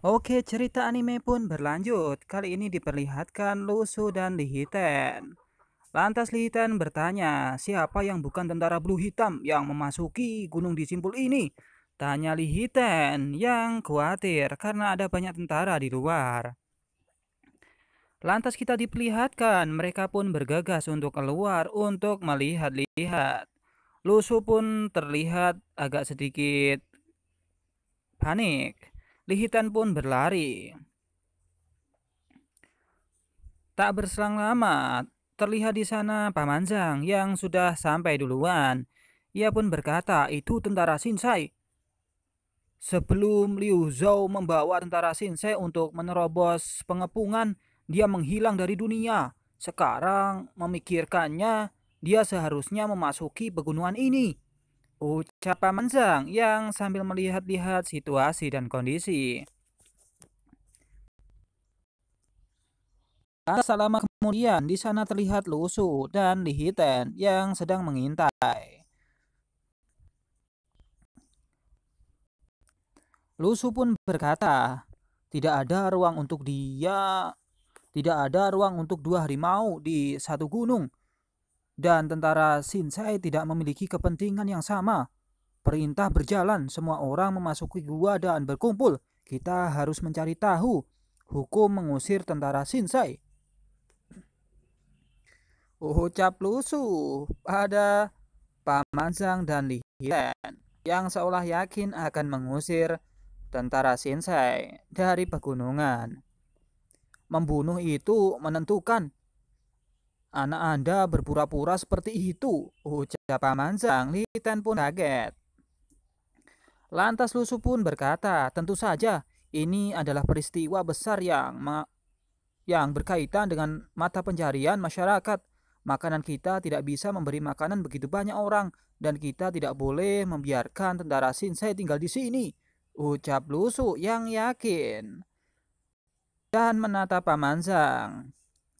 Oke, cerita anime pun berlanjut. Kali ini diperlihatkan Lusu dan Lihiten. Lantas Lihiten bertanya, siapa yang bukan tentara Blue Hitam yang memasuki gunung di simpul ini? Tanya Lihiten yang khawatir karena ada banyak tentara di luar. Lantas kita diperlihatkan, mereka pun bergegas untuk keluar untuk melihat-lihat. Lusu pun terlihat agak sedikit panik Lihitan pun berlari. Tak berselang lama, terlihat di sana Paman Zhang yang sudah sampai duluan. Ia pun berkata, itu tentara Sinsai. Sebelum Liu Zhao membawa tentara Sinsai untuk menerobos pengepungan, dia menghilang dari dunia. Sekarang memikirkannya, dia seharusnya memasuki pegunungan ini. Oh. Capa panjang yang sambil melihat-lihat situasi dan kondisi. Tak selama kemudian di sana terlihat Lusu dan Lihiten yang sedang mengintai. Lusu pun berkata, tidak ada ruang untuk dia, tidak ada ruang untuk dua harimau di satu gunung. Dan tentara Shinsei tidak memiliki kepentingan yang sama. Perintah berjalan, semua orang memasuki gua dan berkumpul. Kita harus mencari tahu. Hukum mengusir tentara Shinsai. Ucap lusuh pada Paman Zhang dan Li Lian yang seolah yakin akan mengusir tentara Shinsai dari pegunungan. Membunuh itu menentukan Anak Anda berpura-pura seperti itu, ucap Paman Li Liten pun kaget. Lantas Lusu pun berkata, tentu saja ini adalah peristiwa besar yang yang berkaitan dengan mata pencarian masyarakat. Makanan kita tidak bisa memberi makanan begitu banyak orang dan kita tidak boleh membiarkan tentara Shinsei tinggal di sini. Ucap Lusu yang yakin. Dan menatap Paman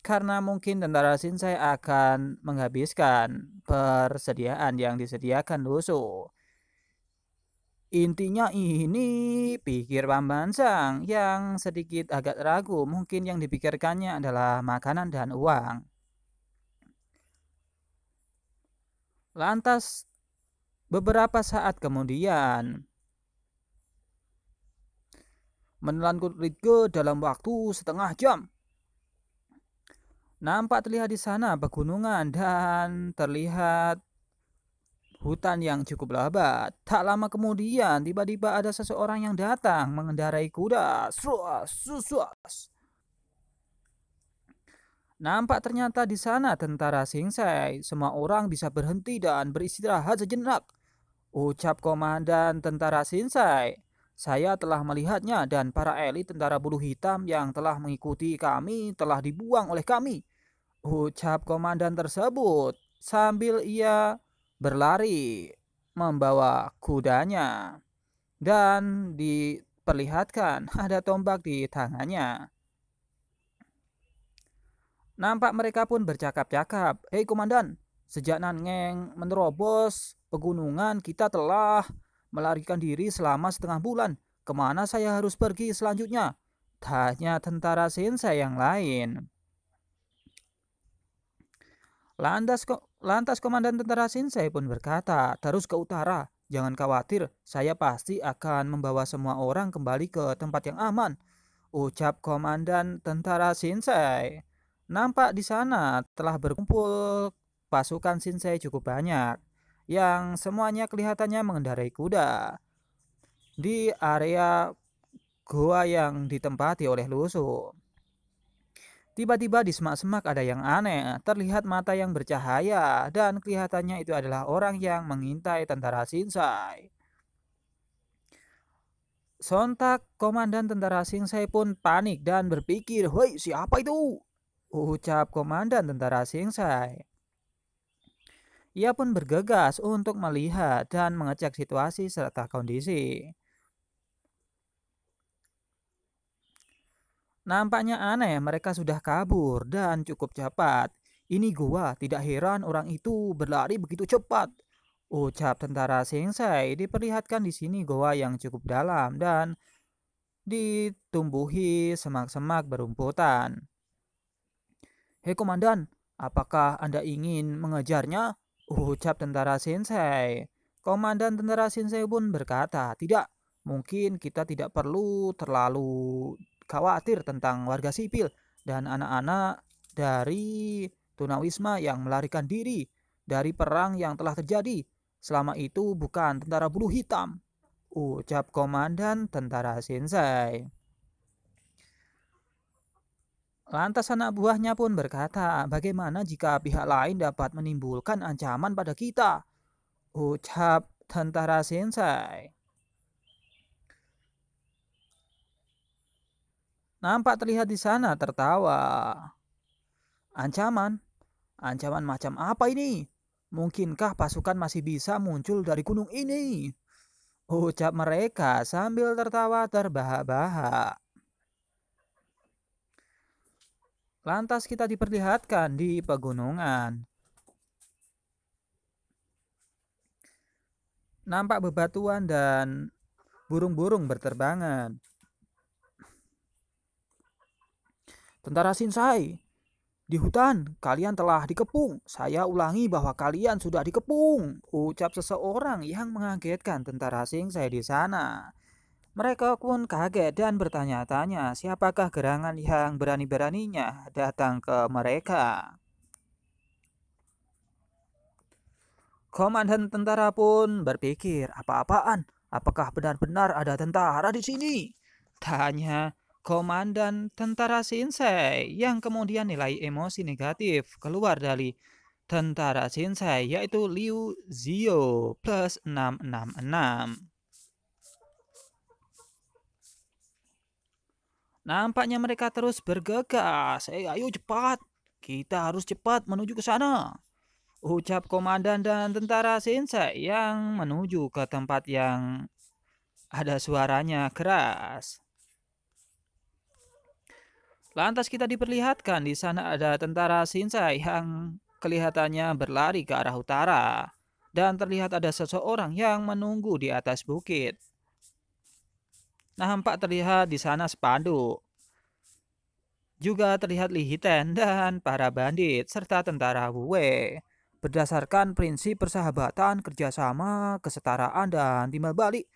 Karena mungkin tentara Shinsei akan menghabiskan persediaan yang disediakan Lusu. Intinya ini pikir Pambansang yang sedikit agak ragu mungkin yang dipikirkannya adalah makanan dan uang. Lantas beberapa saat kemudian menelan Ritge dalam waktu setengah jam. Nampak terlihat di sana pegunungan dan terlihat hutan yang cukup lebat. Tak lama kemudian, tiba-tiba ada seseorang yang datang mengendarai kuda. Suas, suas. Nampak ternyata di sana tentara Singsai. Semua orang bisa berhenti dan beristirahat sejenak. Ucap komandan tentara Singsai. Saya telah melihatnya dan para elit tentara bulu hitam yang telah mengikuti kami telah dibuang oleh kami. Ucap komandan tersebut sambil ia berlari membawa kudanya dan diperlihatkan ada tombak di tangannya. Nampak mereka pun bercakap-cakap. Hei komandan, sejak Nangeng menerobos pegunungan kita telah melarikan diri selama setengah bulan. Kemana saya harus pergi selanjutnya? Tanya tentara Sensei yang lain. Lantas, ko lantas komandan tentara Shinsei pun berkata, terus ke utara. Jangan khawatir, saya pasti akan membawa semua orang kembali ke tempat yang aman. Ucap komandan tentara Shinsei. Nampak di sana telah berkumpul pasukan Shinsei cukup banyak. Yang semuanya kelihatannya mengendarai kuda. Di area goa yang ditempati oleh lusuh. Tiba-tiba di semak-semak ada yang aneh, terlihat mata yang bercahaya dan kelihatannya itu adalah orang yang mengintai tentara Shinsai. Sontak, komandan tentara Shinsai pun panik dan berpikir, "Hei, siapa itu?" ucap komandan tentara Shinsai. Ia pun bergegas untuk melihat dan mengecek situasi serta kondisi. Nampaknya aneh mereka sudah kabur dan cukup cepat. Ini gua tidak heran orang itu berlari begitu cepat. Ucap tentara sensei. diperlihatkan di sini goa yang cukup dalam dan ditumbuhi semak-semak berumputan. Hei komandan, apakah Anda ingin mengejarnya? Ucap tentara sensei. Komandan tentara sensei pun berkata, tidak, mungkin kita tidak perlu terlalu khawatir tentang warga sipil dan anak-anak dari tunawisma yang melarikan diri dari perang yang telah terjadi. Selama itu bukan tentara bulu hitam, ucap komandan tentara Shinsei. Lantas anak buahnya pun berkata, bagaimana jika pihak lain dapat menimbulkan ancaman pada kita? Ucap tentara Shinsei. nampak terlihat di sana tertawa. Ancaman? Ancaman macam apa ini? Mungkinkah pasukan masih bisa muncul dari gunung ini? Ucap mereka sambil tertawa terbahak-bahak. Lantas kita diperlihatkan di pegunungan. Nampak bebatuan dan burung-burung berterbangan. Tentara Sinsai, di hutan kalian telah dikepung. Saya ulangi bahwa kalian sudah dikepung, ucap seseorang yang mengagetkan tentara Sinsai di sana. Mereka pun kaget dan bertanya-tanya siapakah gerangan yang berani-beraninya datang ke mereka. Komandan tentara pun berpikir, apa-apaan? Apakah benar-benar ada tentara di sini? Tanya komandan tentara Shinsei yang kemudian nilai emosi negatif keluar dari tentara Shinsei yaitu Liu Zio plus 666. Nampaknya mereka terus bergegas. Hey, eh, ayo cepat. Kita harus cepat menuju ke sana. Ucap komandan dan tentara Shinsei yang menuju ke tempat yang ada suaranya keras. Lantas kita diperlihatkan di sana ada tentara Shinsai yang kelihatannya berlari ke arah utara dan terlihat ada seseorang yang menunggu di atas bukit. Nah, nampak terlihat di sana spanduk. Juga terlihat Hiten dan para bandit serta tentara Wuwei. Berdasarkan prinsip persahabatan, kerjasama, kesetaraan, dan timbal balik,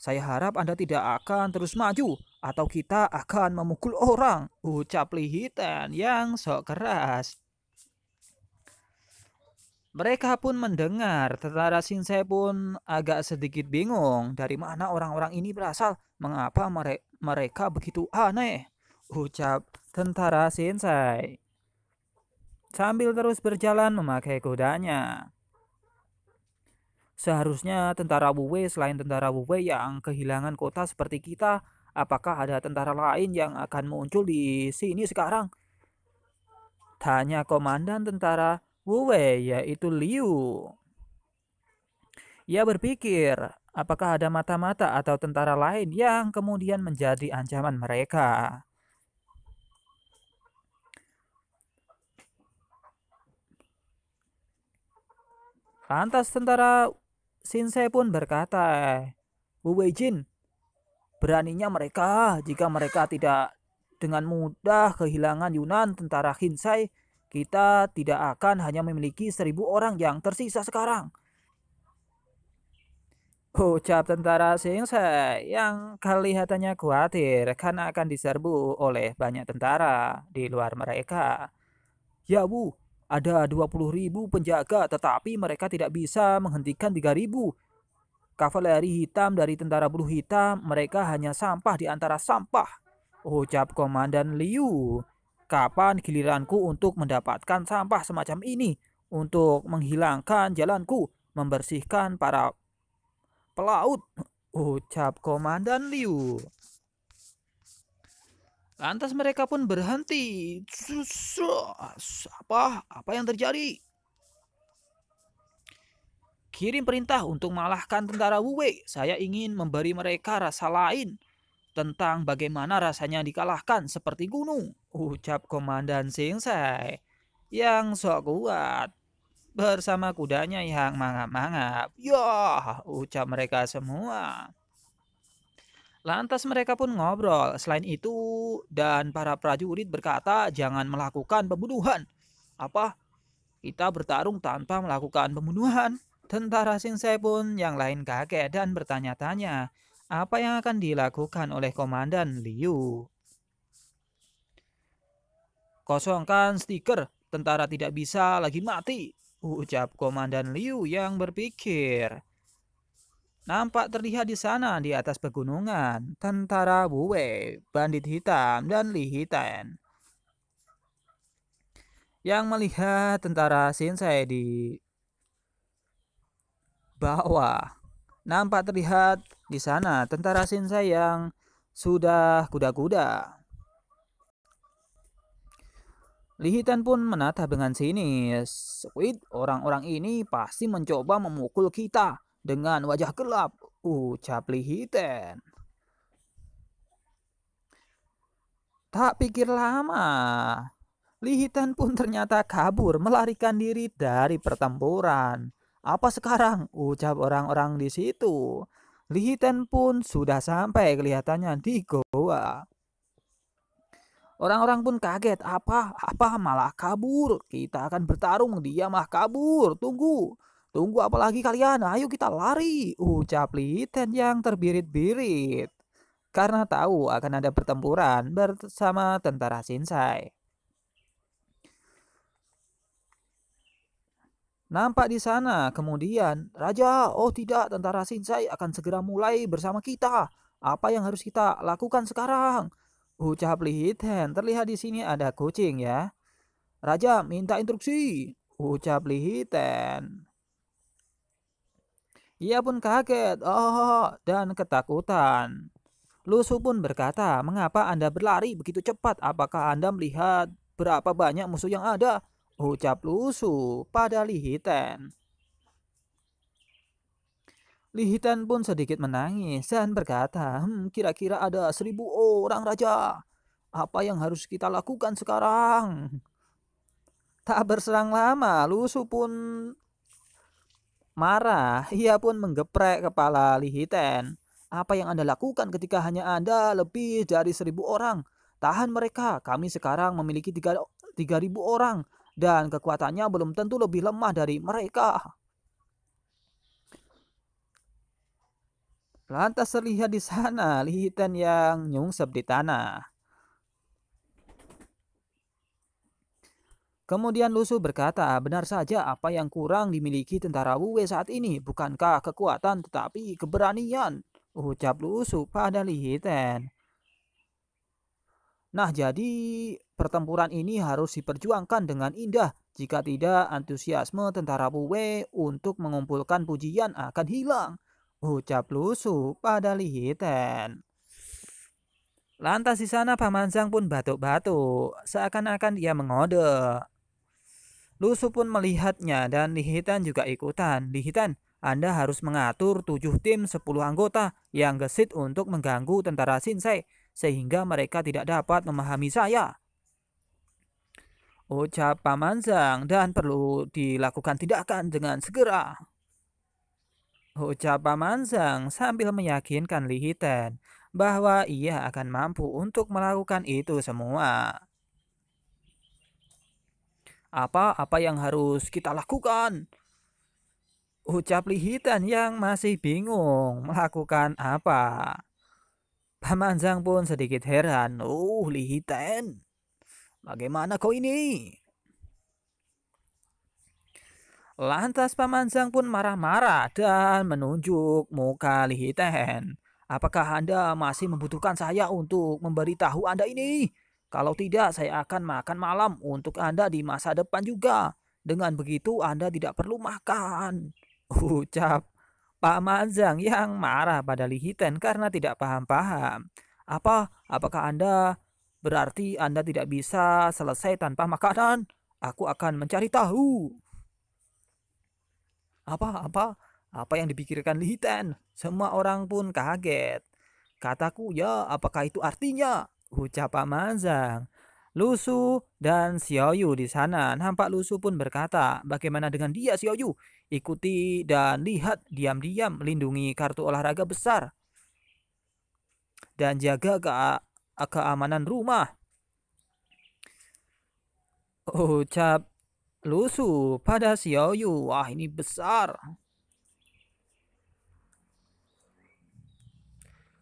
saya harap Anda tidak akan terus maju atau kita akan memukul orang, ucap Lihitan yang sok keras. Mereka pun mendengar, tentara Shinsei pun agak sedikit bingung dari mana orang-orang ini berasal, mengapa mere mereka begitu aneh, ucap tentara Shinsei. Sambil terus berjalan memakai kudanya. Seharusnya tentara Wei selain tentara Wei yang kehilangan kota seperti kita Apakah ada tentara lain yang akan muncul di sini sekarang? Tanya komandan tentara Wuwei yaitu Liu. Ia berpikir, apakah ada mata-mata atau tentara lain yang kemudian menjadi ancaman mereka? Lantas tentara Sinse pun berkata, Wu Jin, Beraninya mereka jika mereka tidak dengan mudah kehilangan Yunan tentara Hinsai, kita tidak akan hanya memiliki seribu orang yang tersisa sekarang. Ucap tentara Hinsai yang kelihatannya khawatir karena akan diserbu oleh banyak tentara di luar mereka. Ya Wu, ada 20 ribu penjaga tetapi mereka tidak bisa menghentikan 3 ribu Kavaleri hitam dari tentara bulu hitam, mereka hanya sampah di antara sampah. Ucap Komandan Liu. Kapan giliranku untuk mendapatkan sampah semacam ini? Untuk menghilangkan jalanku, membersihkan para pelaut. Ucap Komandan Liu. Lantas mereka pun berhenti. Apa? Apa yang terjadi? Kirim perintah untuk mengalahkan tentara Wu Wei. Saya ingin memberi mereka rasa lain tentang bagaimana rasanya dikalahkan seperti gunung. Ucap Komandan Sai yang sok kuat bersama kudanya yang mangap-mangap. Yah, ucap mereka semua. Lantas mereka pun ngobrol. Selain itu, dan para prajurit berkata, "Jangan melakukan pembunuhan." Apa? Kita bertarung tanpa melakukan pembunuhan. Tentara Singsei pun yang lain kaget dan bertanya-tanya, apa yang akan dilakukan oleh Komandan Liu? Kosongkan stiker, tentara tidak bisa lagi mati, ucap Komandan Liu yang berpikir. Nampak terlihat di sana di atas pegunungan, tentara buwe bandit hitam, dan Li Hiten. Yang melihat tentara Sinsei di bawah. Nampak terlihat di sana tentara Sin yang sudah kuda-kuda. Lihitan pun menatap dengan sinis. Sweet, orang-orang ini pasti mencoba memukul kita dengan wajah gelap, ucap Lihitan. Tak pikir lama, Lihitan pun ternyata kabur melarikan diri dari pertempuran. Apa sekarang? Ucap orang-orang di situ. Lihiten pun sudah sampai kelihatannya di goa. Orang-orang pun kaget. Apa? Apa malah kabur? Kita akan bertarung. Dia malah kabur. Tunggu. Tunggu apalagi kalian? Ayo kita lari. Ucap Lihiten yang terbirit-birit. Karena tahu akan ada pertempuran bersama tentara Sinsai. Nampak di sana, kemudian, Raja, oh tidak, tentara Shinsai akan segera mulai bersama kita. Apa yang harus kita lakukan sekarang? Ucap Lihiten, terlihat di sini ada kucing ya. Raja, minta instruksi. Ucap Lihiten. Ia pun kaget, oh, dan ketakutan. Lusu pun berkata, mengapa Anda berlari begitu cepat? Apakah Anda melihat berapa banyak musuh yang ada? Ucap Lusu pada Lihiten. Lihiten pun sedikit menangis dan berkata, kira hmm, kira-kira ada seribu orang raja. Apa yang harus kita lakukan sekarang? Tak berserang lama, Lusu pun marah. Ia pun menggeprek kepala Lihiten. Apa yang Anda lakukan ketika hanya Anda lebih dari seribu orang? Tahan mereka, kami sekarang memiliki tiga, tiga ribu orang dan kekuatannya belum tentu lebih lemah dari mereka. Lantas terlihat di sana lihitan yang nyungsep di tanah. Kemudian Lusu berkata, benar saja apa yang kurang dimiliki tentara Wuwe saat ini bukankah kekuatan tetapi keberanian. Ucap Lusu pada Lihiten. Nah, jadi pertempuran ini harus diperjuangkan dengan indah. Jika tidak, antusiasme tentara Puwe untuk mengumpulkan pujian akan hilang. Ucap Lusu pada Lihiten. Lantas di sana Paman Zhang pun batuk-batuk, seakan-akan dia mengode. Lusu pun melihatnya dan Lihitan juga ikutan. Lihitan, Anda harus mengatur tujuh tim sepuluh anggota yang gesit untuk mengganggu tentara Shinsei sehingga mereka tidak dapat memahami saya. Ucap Paman Zhang dan perlu dilakukan tindakan dengan segera. Ucap Paman Zhang sambil meyakinkan Li Hiten bahwa ia akan mampu untuk melakukan itu semua. Apa-apa yang harus kita lakukan? Ucap Li Hiten yang masih bingung melakukan apa. Paman Zhang pun sedikit heran. Oh, Li Hiten, bagaimana kau ini? Lantas Paman Zhang pun marah-marah dan menunjuk muka Li Hiten. Apakah Anda masih membutuhkan saya untuk memberitahu Anda ini? Kalau tidak, saya akan makan malam untuk Anda di masa depan juga. Dengan begitu, Anda tidak perlu makan. Ucap Pak Mazang yang marah pada Li Hiten karena tidak paham-paham. Apa? Apakah Anda berarti Anda tidak bisa selesai tanpa makanan? Aku akan mencari tahu. Apa? Apa? Apa yang dipikirkan Li Hiten? Semua orang pun kaget. Kataku, ya, apakah itu artinya? Ucap Pak Mazang. Lusu dan Xiaoyu di sana. Nampak Lusu pun berkata, bagaimana dengan dia Xiaoyu? Ikuti dan lihat diam-diam lindungi kartu olahraga besar. Dan jaga ke keamanan rumah. Ucap Lusu pada Xiaoyu. Wah ini besar.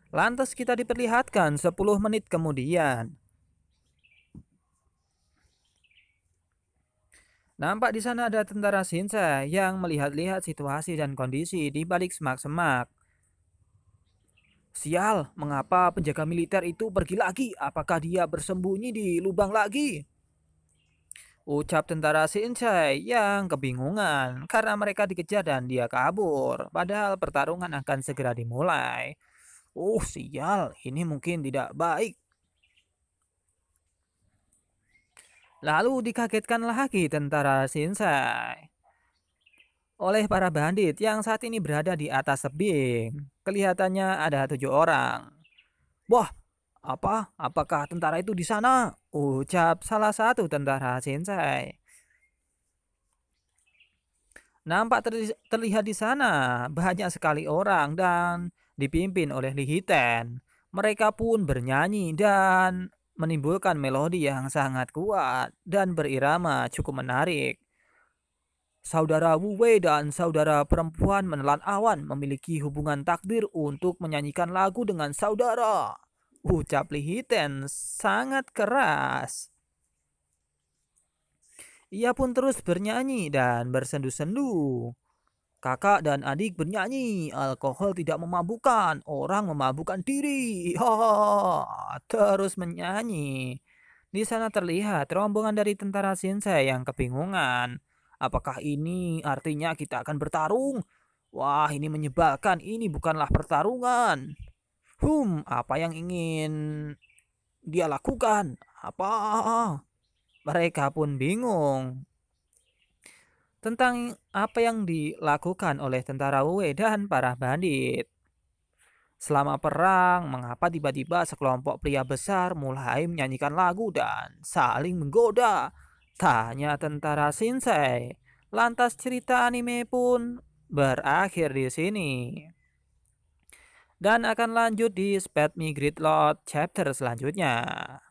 Lantas kita diperlihatkan 10 menit kemudian. Nampak di sana ada tentara Shinsei yang melihat-lihat situasi dan kondisi di balik semak-semak. Sial, mengapa penjaga militer itu pergi lagi? Apakah dia bersembunyi di lubang lagi? Ucap tentara Shinsei yang kebingungan karena mereka dikejar dan dia kabur. Padahal pertarungan akan segera dimulai. Oh sial, ini mungkin tidak baik. Lalu dikagetkan lagi tentara Shinsai oleh para bandit yang saat ini berada di atas sebing. Kelihatannya ada tujuh orang. Wah, apa? Apakah tentara itu di sana? Ucap salah satu tentara Shinsai. Nampak terlihat di sana banyak sekali orang dan dipimpin oleh Lihiten. Mereka pun bernyanyi dan menimbulkan melodi yang sangat kuat dan berirama cukup menarik. Saudara Wu Wei dan saudara perempuan menelan awan memiliki hubungan takdir untuk menyanyikan lagu dengan saudara. Ucap Li Hiten sangat keras. Ia pun terus bernyanyi dan bersendu-sendu. Kakak dan adik bernyanyi, alkohol tidak memabukkan, orang memabukkan diri. Ha, terus menyanyi. Di sana terlihat rombongan dari tentara Shinsei yang kebingungan. Apakah ini artinya kita akan bertarung? Wah, ini menyebalkan. Ini bukanlah pertarungan. Hum, apa yang ingin dia lakukan? Apa? Mereka pun bingung tentang apa yang dilakukan oleh tentara Wu dan para bandit. Selama perang, mengapa tiba-tiba sekelompok pria besar mulai menyanyikan lagu dan saling menggoda? Tanya tentara Shinsei. Lantas cerita anime pun berakhir di sini. Dan akan lanjut di Spade Migrate Lord chapter selanjutnya.